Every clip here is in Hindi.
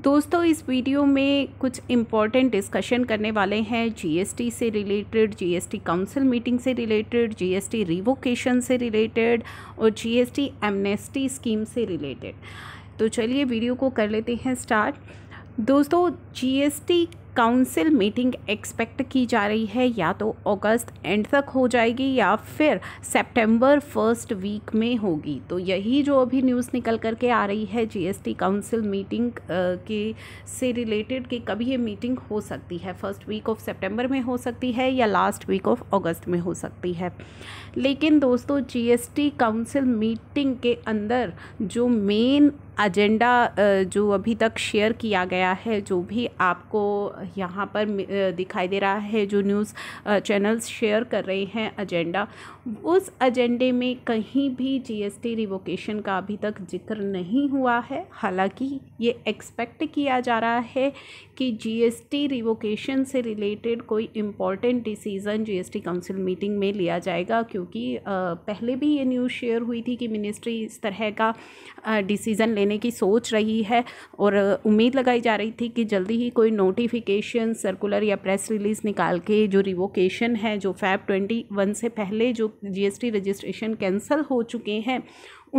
दोस्तों इस वीडियो में कुछ इम्पॉर्टेंट डिस्कशन करने वाले हैं जीएसटी से रिलेटेड जीएसटी काउंसिल मीटिंग से रिलेटेड जीएसटी रिवोकेशन से रिलेटेड और जीएसटी एमनेस्टी स्कीम से रिलेटेड तो चलिए वीडियो को कर लेते हैं स्टार्ट दोस्तों जीएसटी काउंसिल मीटिंग एक्सपेक्ट की जा रही है या तो अगस्त एंड तक हो जाएगी या फिर सितंबर फर्स्ट वीक में होगी तो यही जो अभी न्यूज़ निकल कर के आ रही है जीएसटी काउंसिल मीटिंग के से रिलेटेड कि कभी ये मीटिंग हो सकती है फर्स्ट वीक ऑफ सितंबर में हो सकती है या लास्ट वीक ऑफ अगस्त में हो सकती है लेकिन दोस्तों जी काउंसिल मीटिंग के अंदर जो मेन एजेंडा जो अभी तक शेयर किया गया है जो भी आपको यहाँ पर दिखाई दे रहा है जो न्यूज़ चैनल्स शेयर कर रहे हैं एजेंडा उस एजेंडे में कहीं भी जीएसटी रिवोकेशन का अभी तक जिक्र नहीं हुआ है हालांकि ये एक्सपेक्ट किया जा रहा है कि जीएसटी रिवोकेशन से रिलेटेड कोई important decision GST council meeting में लिया जाएगा क्योंकि पहले भी ये न्यूज़ शेयर हुई थी कि मिनिस्ट्री इस तरह का डिसीज़न ले लेने की सोच रही है और उम्मीद लगाई जा रही थी कि जल्दी ही कोई नोटिफिकेशन सर्कुलर या प्रेस रिलीज़ निकाल के जो रिवोकेशन है जो फैब ट्वेंटी वन से पहले जो जीएसटी रजिस्ट्रेशन कैंसिल हो चुके हैं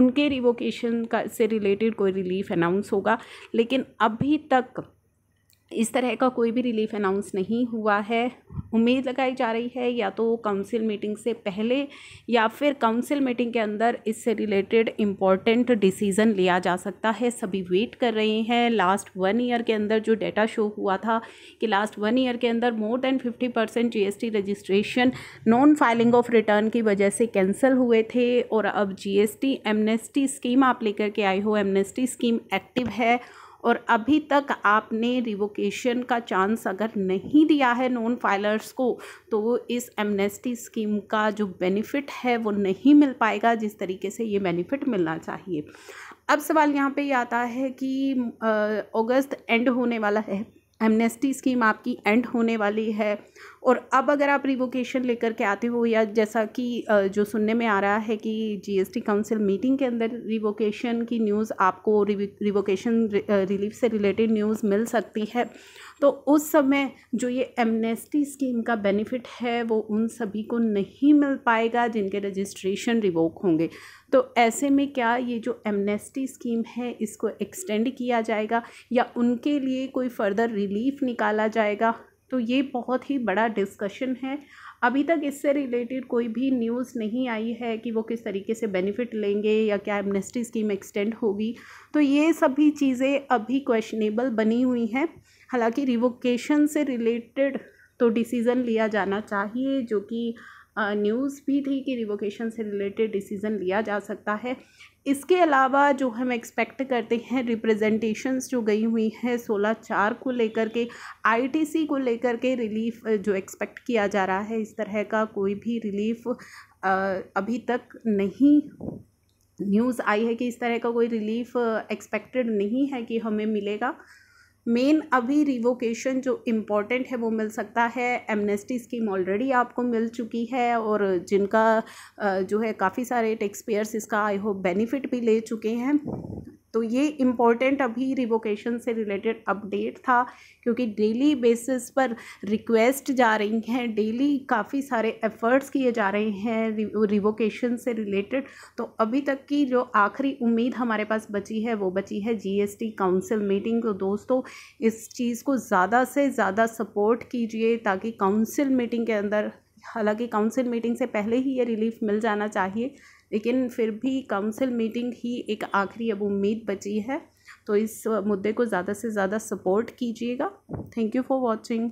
उनके रिवोकेशन का से रिलेटेड कोई रिलीफ अनाउंस होगा लेकिन अभी तक इस तरह का कोई भी रिलीफ अनाउंस नहीं हुआ है उम्मीद लगाई जा रही है या तो काउंसिल मीटिंग से पहले या फिर काउंसिल मीटिंग के अंदर इससे रिलेटेड इम्पॉर्टेंट डिसीज़न लिया जा सकता है सभी वेट कर रहे हैं लास्ट वन ईयर के अंदर जो डेटा शो हुआ था कि लास्ट वन ईयर के अंदर more than fifty percent G registration non filing of return की वजह से कैंसिल हुए थे और अब जी एस स्कीम आप लेकर के आए हो एमनेस्टी स्कीम एक्टिव है और अभी तक आपने रिवोकेशन का चांस अगर नहीं दिया है नॉन फाइलर्स को तो वो इस एमनेस्टी स्कीम का जो बेनिफिट है वो नहीं मिल पाएगा जिस तरीके से ये बेनिफिट मिलना चाहिए अब सवाल यहाँ पे आता है कि अगस्त एंड होने वाला है एमनेस्टी स्कीम आपकी एंड होने वाली है और अब अगर आप रिवोकेशन लेकर के आते हो या जैसा कि जो सुनने में आ रहा है कि जीएसटी काउंसिल मीटिंग के अंदर रिवोकेशन की न्यूज़ आपको रिवोकेशन रिलीफ से रिलेटेड न्यूज़ मिल सकती है तो उस समय जो ये एमनेस्टी स्कीम का बेनिफिट है वो उन सभी को नहीं मिल पाएगा जिनके रजिस्ट्रेशन रिवोक होंगे तो ऐसे में क्या ये जो एमनेस्टी स्कीम है इसको एक्सटेंड किया जाएगा या उनके लिए कोई फर्दर रिलीफ निकाला जाएगा तो ये बहुत ही बड़ा डिस्कशन है अभी तक इससे रिलेटेड कोई भी न्यूज़ नहीं आई है कि वो किस तरीके से बेनिफिट लेंगे या क्या एमनेस्टी स्कीम एक्सटेंड होगी तो ये सभी चीज़ें अभी क्वेश्चनेबल बनी हुई हैं हालांकि रिवोकेशन से रिलेटेड तो डिसीज़न लिया जाना चाहिए जो कि न्यूज़ भी थी कि रिवोकेशन से रिलेटेड डिसीज़न लिया जा सकता है इसके अलावा जो हम एक्सपेक्ट करते हैं रिप्रेजेंटेशंस जो गई हुई हैं सोलह चार को लेकर के आईटीसी को लेकर के रिलीफ जो एक्सपेक्ट किया जा रहा है इस तरह का कोई भी रिलीफ अभी तक नहीं न्यूज़ आई है कि इस तरह का कोई रिलीफ एक्सपेक्टेड नहीं है कि हमें मिलेगा मेन अभी रिवोकेशन जो इम्पोर्टेंट है वो मिल सकता है एमनेस्टी स्कीम ऑलरेडी आपको मिल चुकी है और जिनका जो है काफ़ी सारे टैक्स पेयर्स इसका आई होप बेनिफिट भी ले चुके हैं तो ये इम्पोर्टेंट अभी रिवोकेशन से रिलेटेड अपडेट था क्योंकि डेली बेसिस पर रिक्वेस्ट जा रही हैं डेली काफ़ी सारे एफ़र्ट्स किए जा रहे हैं रिवोकेशन से रिलेटेड तो अभी तक की जो आखिरी उम्मीद हमारे पास बची है वो बची है जीएसटी काउंसिल मीटिंग तो दोस्तों इस चीज़ को ज़्यादा से ज़्यादा सपोर्ट कीजिए ताकि काउंसिल मीटिंग के अंदर हालांकि काउंसिल मीटिंग से पहले ही ये रिलीफ मिल जाना चाहिए लेकिन फिर भी काउंसिल मीटिंग ही एक आखिरी अब उम्मीद बची है तो इस मुद्दे को ज़्यादा से ज़्यादा सपोर्ट कीजिएगा थैंक यू फॉर वॉचिंग